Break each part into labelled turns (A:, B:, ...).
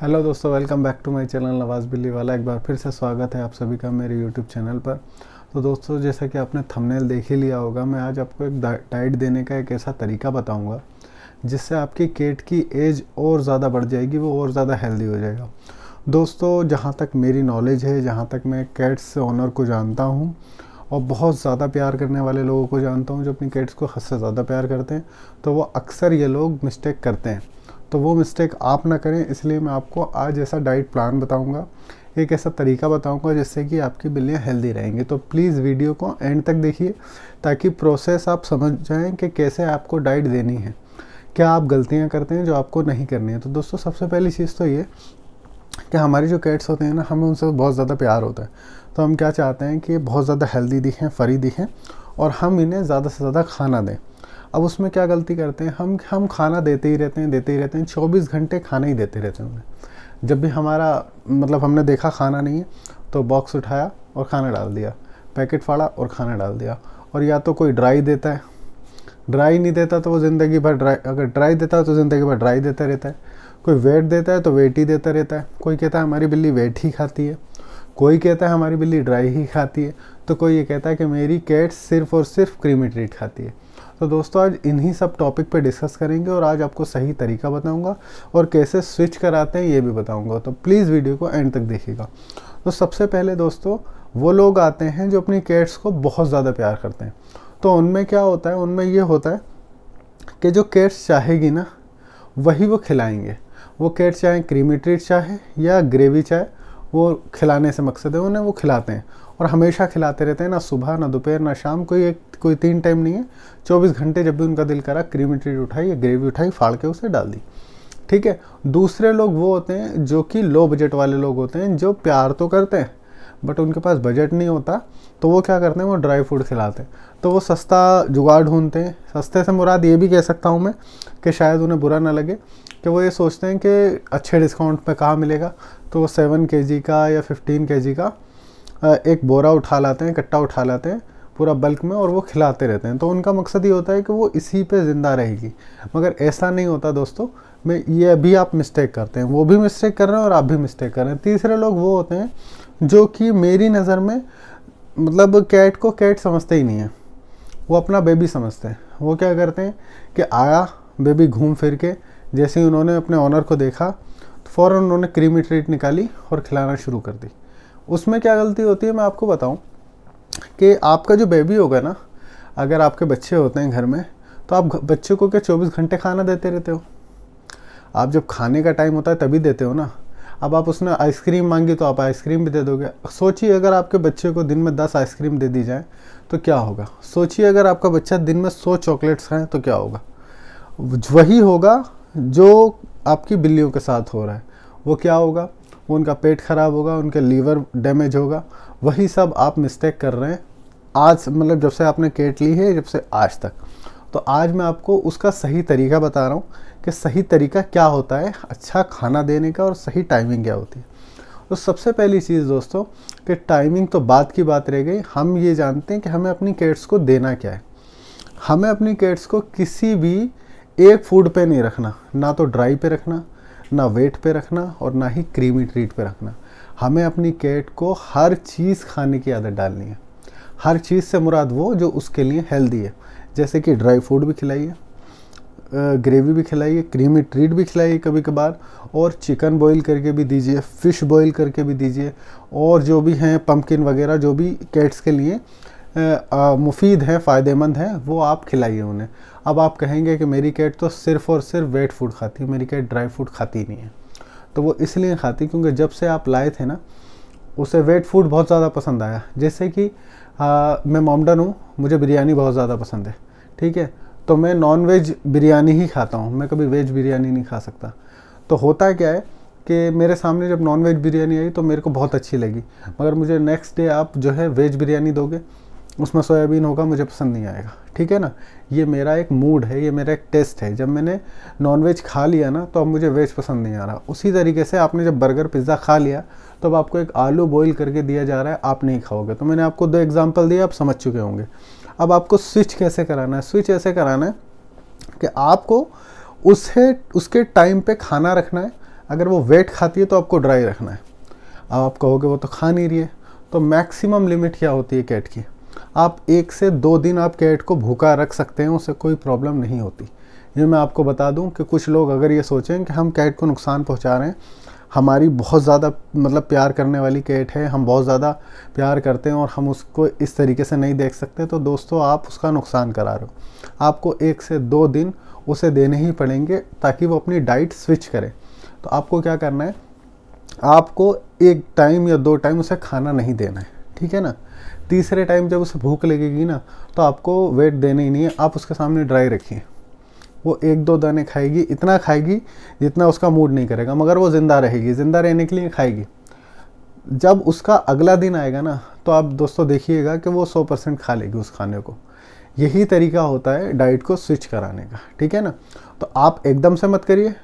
A: hello दोस्तों welcome back to my channel Nawaz बिल्ली वाला एक बार फिर से स्वागत है आप सभी का मेरे यूट्यूब चैनल पर तो दोस्तों जैसा कि आपने थंबनेल देख ही लिया होगा मैं आज आपको एक डाइट देने का एक ऐसा तरीका बताऊंगा जिससे आपकी केट की एज और ज़्यादा बढ़ जाएगी वो और ज़्यादा हेल्दी हो जाएगा दोस्तों जहाँ तक मेरी नॉलेज है जहाँ तक मैं कैट्स ऑनर को जानता हूँ और बहुत ज़्यादा प्यार करने वाले लोगों को जानता हूँ जो अपनी कैट्स को हद से ज़्यादा प्यार करते हैं तो वो अक्सर ये लोग मिस्टेक करते हैं तो वो मिस्टेक आप ना करें इसलिए मैं आपको आज ऐसा डाइट प्लान बताऊंगा एक ऐसा तरीका बताऊंगा जिससे कि आपकी बिल्लियाँ हेल्दी रहेंगी तो प्लीज़ वीडियो को एंड तक देखिए ताकि प्रोसेस आप समझ जाएँ कि कैसे आपको डाइट देनी है क्या आप गलतियाँ करते हैं जो आपको नहीं करनी है तो दोस्तों सबसे पहली चीज़ तो ये कि हमारे जो कैट्स होते हैं ना हमें उनसे बहुत ज़्यादा प्यार होता है तो हम क्या चाहते हैं कि बहुत ज़्यादा हेल्दी दिखें फरी दिखें और हम इन्हें ज़्यादा से ज़्यादा खाना दें अब उसमें क्या गलती करते हैं हम हम खाना देते ही रहते हैं देते ही रहते हैं चौबीस घंटे खाना ही देते रहते हैं उन्हें जब भी हमारा मतलब हमने देखा खाना नहीं है तो बॉक्स उठाया और खाना डाल दिया पैकेट फाड़ा और खाना डाल दिया और या तो कोई ड्राई देता है ड्राई नहीं देता तो वो ज़िंदगी भर ड्राई अगर ड्राई देता है तो ज़िंदगी भर ड्राई देता रहता है कोई वेट देता है तो वेट ही देता रहता है कोई कहता है हमारी बिल्ली वेट ही खाती है कोई कहता है हमारी बिल्ली ड्राई ही खाती है तो कोई ये कहता है कि मेरी कैट सिर्फ़ और सिर्फ क्रीमी ट्रीट खाती है तो दोस्तों आज इन्हीं सब टॉपिक पे डिस्कस करेंगे और आज आपको सही तरीका बताऊंगा और कैसे स्विच कराते हैं ये भी बताऊंगा तो प्लीज़ वीडियो को एंड तक देखिएगा तो सबसे पहले दोस्तों वो लोग आते हैं जो अपनी कैट्स को बहुत ज़्यादा प्यार करते हैं तो उनमें क्या होता है उनमें ये होता है कि जो कैट्स चाहेगी ना वही वो खिलाएंगे वो कैट्स चाहे क्रीमी ट्रीट चाहे या ग्रेवी चाहे वो खिलाने से मकसद है उन्हें वो खिलाते हैं और हमेशा खिलाते रहते हैं ना सुबह ना दोपहर ना शाम कोई एक कोई तीन टाइम नहीं है चौबीस घंटे जब भी उनका दिल करा क्रीम ट्रीट उठाई या ग्रेवी उठाई फाड़ के उसे डाल दी ठीक है दूसरे लोग वो होते हैं जो कि लो बजट वाले लोग होते हैं जो प्यार तो करते हैं बट उनके पास बजट नहीं होता तो वो क्या करते हैं वो ड्राई फ्रूट खिलाते हैं तो वो सस्ता जुगाड़ ढूंढते हैं सस्ते से मुराद ये भी कह सकता हूँ मैं कि शायद उन्हें बुरा ना लगे कि वो ये सोचते हैं कि अच्छे डिस्काउंट पे कहाँ मिलेगा तो वो सेवन के का या फिफ्टीन के का एक बोरा उठा लाते हैं कट्टा उठा लाते हैं पूरा बल्क में और वो खिलाते रहते हैं तो उनका मकसद ये होता है कि वो इसी पे ज़िंदा रहेगी मगर ऐसा नहीं होता दोस्तों मैं ये भी आप मिस्टेक करते हैं वो भी मिस्टेक कर रहे हैं और आप भी मिस्टेक कर रहे हैं तीसरे लोग वो होते हैं जो कि मेरी नज़र में मतलब कैट को कैट समझते ही नहीं है वो अपना बेबी समझते हैं वो क्या करते हैं कि आया बेबी घूम फिर के जैसे ही उन्होंने अपने ऑनर को देखा तो फ़ौर उन्होंने क्रीमी ट्रीट निकाली और खिलाना शुरू कर दी उसमें क्या गलती होती है मैं आपको बताऊं कि आपका जो बेबी होगा ना अगर आपके बच्चे होते हैं घर में तो आप बच्चे को क्या चौबीस घंटे खाना देते रहते हो आप जब खाने का टाइम होता है तभी देते हो ना अब आप उसने आइसक्रीम मांगी तो आप आइसक्रीम भी दे दोगे सोचिए अगर आपके बच्चे को दिन में दस आइसक्रीम दे दी जाए तो क्या होगा सोचिए अगर आपका बच्चा दिन में सौ चॉकलेट्स खाएँ तो क्या होगा वही होगा जो आपकी बिल्लियों के साथ हो रहा है वो क्या होगा वो उनका पेट ख़राब होगा उनके लीवर डैमेज होगा वही सब आप मिस्टेक कर रहे हैं आज मतलब जब से आपने केट ली है जब से आज तक तो आज मैं आपको उसका सही तरीका बता रहा हूँ कि सही तरीका क्या होता है अच्छा खाना देने का और सही टाइमिंग क्या होती है तो सबसे पहली चीज़ दोस्तों कि टाइमिंग तो बात की बात रह गई हम ये जानते हैं कि हमें अपनी केट्स को देना क्या है हमें अपनी केट्स को किसी भी एक फूड पे नहीं रखना ना तो ड्राई पे रखना ना वेट पे रखना और ना ही क्रीमी ट्रीट पे रखना हमें अपनी कैट को हर चीज़ खाने की आदत डालनी है हर चीज़ से मुराद वो जो उसके लिए हेल्दी है जैसे कि ड्राई फ्रूट भी खिलाइए ग्रेवी भी खिलाइए क्रीमी ट्रीट भी खिलाइए कभी कभार और चिकन बॉईल करके भी दीजिए फ़िश बॉईल करके भी दीजिए और जो भी हैं पम्पकिन वगैरह जो भी कैट्स के लिए मुफीद हैं फ़ायदेमंद हैं वो आप खिलाइए उन्हें अब आप कहेंगे कि मेरी कैट तो सिर्फ़ और सिर्फ वेट फूड खाती है मेरी कैट ड्राई फ्रूट खाती नहीं है तो वो इसलिए खाती क्योंकि जब से आप लाए थे ना उसे वेट फूड बहुत ज़्यादा पसंद आया जैसे कि आ, मैं मोमडन हूँ मुझे बिरयानी बहुत ज़्यादा पसंद है ठीक है तो मैं नॉन वेज बिरयानी ही खाता हूँ मैं कभी वेज बिरयानी नहीं खा सकता तो होता क्या है कि मेरे सामने जब नॉन वेज बिरयानी आई तो मेरे को बहुत अच्छी लगी मगर मुझे नेक्स्ट डे आप जो है वेज बिरयानी दोगे उसमें सोयाबीन होगा मुझे पसंद नहीं आएगा ठीक है ना ये मेरा एक मूड है ये मेरा एक टेस्ट है जब मैंने नॉनवेज खा लिया ना तो अब मुझे वेज पसंद नहीं आ रहा उसी तरीके से आपने जब बर्गर पिज़्ज़ा खा लिया तो अब आपको एक आलू बॉईल करके दिया जा रहा है आप नहीं खाओगे तो मैंने आपको दो एग्जाम्पल दिए आप समझ चुके होंगे अब आपको स्विच कैसे कराना है स्विच ऐसे कराना है कि आपको उसे उसके टाइम पर खाना रखना है अगर वो वेट खाती है तो आपको ड्राई रखना है अब आप कहोगे वो तो खा नहीं रही है तो मैक्सिमम लिमिट क्या होती है कैट की आप एक से दो दिन आप कैट को भूखा रख सकते हैं उसे कोई प्रॉब्लम नहीं होती ये मैं आपको बता दूं कि कुछ लोग अगर ये सोचें कि हम कैट को नुकसान पहुंचा रहे हैं हमारी बहुत ज़्यादा मतलब प्यार करने वाली कैट है हम बहुत ज़्यादा प्यार करते हैं और हम उसको इस तरीके से नहीं देख सकते तो दोस्तों आप उसका नुकसान करा रहे हो आपको एक से दो दिन उसे देने ही पड़ेंगे ताकि वो अपनी डाइट स्विच करें तो आपको क्या करना है आपको एक टाइम या दो टाइम उसे खाना नहीं देना है ठीक है ना तीसरे टाइम जब उसे भूख लगेगी ना तो आपको वेट देना ही नहीं है आप उसके सामने ड्राई रखिए वो एक दो दाने खाएगी इतना खाएगी जितना उसका मूड नहीं करेगा मगर वो ज़िंदा रहेगी ज़िंदा रहने के लिए खाएगी जब उसका अगला दिन आएगा ना तो आप दोस्तों देखिएगा कि वो सौ परसेंट खा लेगी उस खाने को यही तरीका होता है डाइट को स्विच कराने का ठीक है ना तो आप एकदम से मत करिए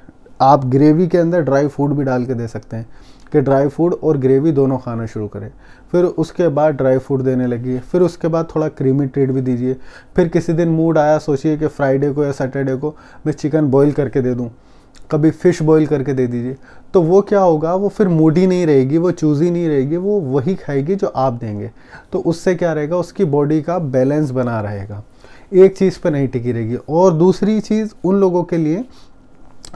A: आप ग्रेवी के अंदर ड्राई फ्रूट भी डाल के दे सकते हैं कि ड्राई फ्रूट और ग्रेवी दोनों खाना शुरू करें फिर उसके बाद ड्राई फ्रूट देने लगी फिर उसके बाद थोड़ा क्रीमी ट्रीट भी दीजिए फिर किसी दिन मूड आया सोचिए कि फ्राइडे को या सैटरडे को मैं चिकन बॉईल करके दे दूँ कभी फ़िश बॉईल करके दे दीजिए तो वो क्या होगा वो फिर मूडी नहीं रहेगी वो चूज़ी नहीं रहेगी वो वही खाएगी जो आप देंगे तो उससे क्या रहेगा उसकी बॉडी का बैलेंस बना रहेगा एक चीज़ पर नहीं टिकी रहेगी और दूसरी चीज़ उन लोगों के लिए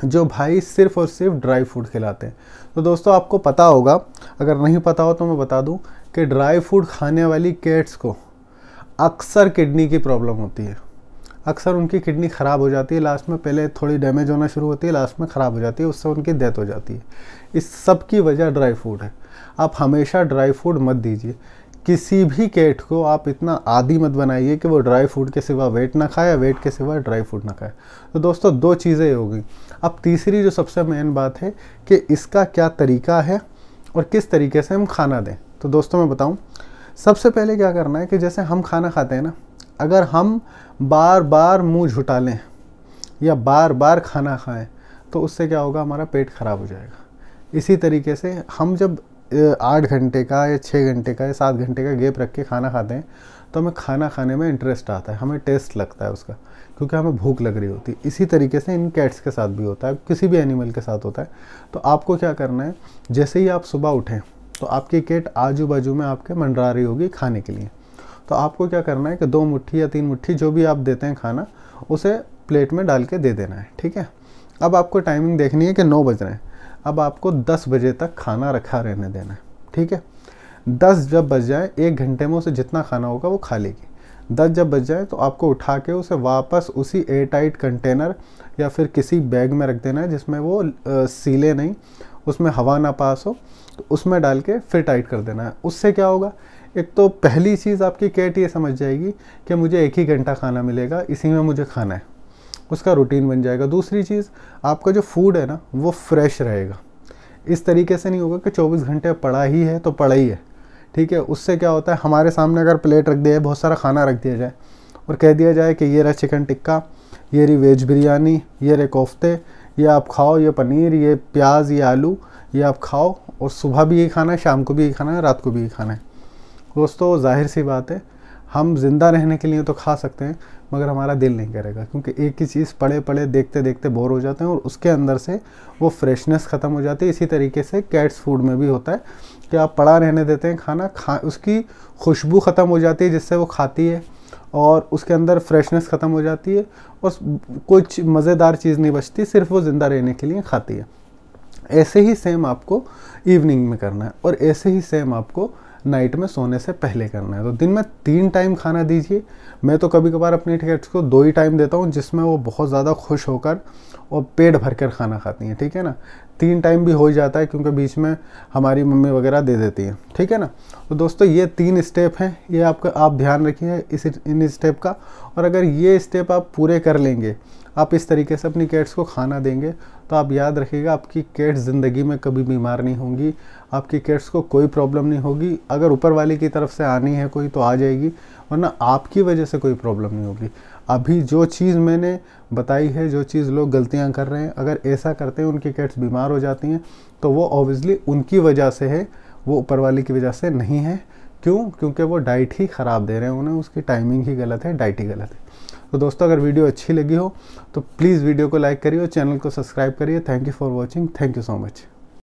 A: जो भाई सिर्फ और सिर्फ ड्राई फ्रूट खिलाते हैं तो दोस्तों आपको पता होगा अगर नहीं पता हो तो मैं बता दूं कि ड्राई फ्रूट खाने वाली कैट्स को अक्सर किडनी की प्रॉब्लम होती है अक्सर उनकी किडनी ख़राब हो जाती है लास्ट में पहले थोड़ी डैमेज होना शुरू होती है लास्ट में ख़राब हो जाती है उससे उनकी डेथ हो जाती है इस सब की वजह ड्राई फ्रूट है आप हमेशा ड्राई फ्रूट मत दीजिए किसी भी कैट को आप इतना आदि मत बनाइए कि वो ड्राई फ्रूट के सिवा वेट ना खाए या वेट के सिवा ड्राई फ्रूट ना खाए तो दोस्तों दो चीज़ें हो गई अब तीसरी जो सबसे मेन बात है कि इसका क्या तरीका है और किस तरीके से हम खाना दें तो दोस्तों मैं बताऊँ सबसे पहले क्या करना है कि जैसे हम खाना खाते हैं ना अगर हम बार बार मुँह झुटा लें या बार बार खाना खाएँ तो उससे क्या होगा हमारा पेट ख़राब हो जाएगा इसी तरीके से हम जब आठ घंटे का या छः घंटे का या सात घंटे का गेप रख के खाना खाते हैं तो हमें खाना खाने में इंटरेस्ट आता है हमें टेस्ट लगता है उसका क्योंकि हमें भूख लग रही होती है इसी तरीके से इन कैट्स के साथ भी होता है किसी भी एनिमल के साथ होता है तो आपको क्या करना है जैसे ही आप सुबह उठें तो आपकी कैट आजू बाजू में आपके मंडरा रही होगी खाने के लिए तो आपको क्या करना है कि दो मुट्ठी या तीन मुट्ठी जो भी आप देते हैं खाना उसे प्लेट में डाल के दे देना है ठीक है अब आपको टाइमिंग देखनी है कि नौ बज रहे हैं अब आपको दस बजे तक खाना रखा रहने देना है ठीक है दस जब बज जाए एक घंटे में उसे जितना खाना होगा वो खा लेगी दस जब बज जाए तो आपको उठा के उसे वापस उसी एयर टाइट कंटेनर या फिर किसी बैग में रख देना है जिसमें वो सीले नहीं उसमें हवा ना पास हो तो उसमें डाल के फिर टाइट कर देना है उससे क्या होगा एक तो पहली चीज़ आपकी कैट ये समझ जाएगी कि मुझे एक ही घंटा खाना मिलेगा इसी में मुझे खाना है उसका रूटीन बन जाएगा दूसरी चीज़ आपका जो फूड है ना वो फ्रेश रहेगा इस तरीके से नहीं होगा कि 24 घंटे पड़ा ही है तो पड़ा ही है ठीक है उससे क्या होता है हमारे सामने अगर प्लेट रख दिया है बहुत सारा खाना रख दिया जाए और कह दिया जाए कि ये रहा चिकन टिक्का ये रही वेज बिरयानी ये रे कोफ्ते ये आप खाओ ये पनीर ये प्याज ये आलू ये आप खाओ और सुबह भी यही खाना है शाम को भी यही खाना है रात को भी यही खाना है दोस्तों जाहिर सी बात है हम ज़िंदा रहने के लिए तो खा सकते हैं मगर हमारा दिल नहीं करेगा क्योंकि एक ही चीज़ पड़े पड़े देखते देखते बोर हो जाते हैं और उसके अंदर से वो फ्रेशनेस ख़त्म हो जाती है इसी तरीके से कैट्स फूड में भी होता है कि आप पड़ा रहने देते हैं खाना खा उसकी खुशबू ख़त्म हो जाती है जिससे वो खाती है और उसके अंदर फ्रेशनेस ख़त्म हो जाती है और कुछ मज़ेदार चीज़ नहीं बचती सिर्फ वो ज़िंदा रहने के लिए खाती है ऐसे ही सेम आपको इवनिंग में करना है और ऐसे ही सेम आपको नाइट में सोने से पहले करना है तो दिन में तीन टाइम खाना दीजिए मैं तो कभी कभार अपने कैट्स को दो ही टाइम देता हूँ जिसमें वो बहुत ज़्यादा खुश होकर और पेट भर कर खाना खाती हैं ठीक है ना तीन टाइम भी हो जाता है क्योंकि बीच में हमारी मम्मी वगैरह दे देती है ठीक है ना तो दोस्तों ये तीन स्टेप हैं ये आपका आप ध्यान रखिए इस इन स्टेप का और अगर ये स्टेप आप पूरे कर लेंगे आप इस तरीके से अपनी कैट्स को खाना देंगे तो आप याद रखिएगा आपकी कैट्स ज़िंदगी में कभी बीमार नहीं होंगी आपकी कैट्स को कोई प्रॉब्लम नहीं होगी अगर ऊपर वाले की तरफ से आनी है कोई तो आ जाएगी वरना आपकी वजह से कोई प्रॉब्लम नहीं होगी अभी जो चीज़ मैंने बताई है जो चीज़ लोग गलतियाँ कर रहे हैं अगर ऐसा करते हैं उनकी कैट्स बीमार हो जाती हैं तो वो ऑब्वियसली उनकी वजह से है वो ऊपर वाले की वजह से नहीं है क्यों क्योंकि वो डाइट ही ख़राब दे रहे हैं उन्हें उसकी टाइमिंग ही गलत है डाइट ही गलत है तो दोस्तों अगर वीडियो अच्छी लगी हो तो प्लीज़ वीडियो को लाइक करिए और चैनल को सब्सक्राइब करिए thank you for watching thank you so much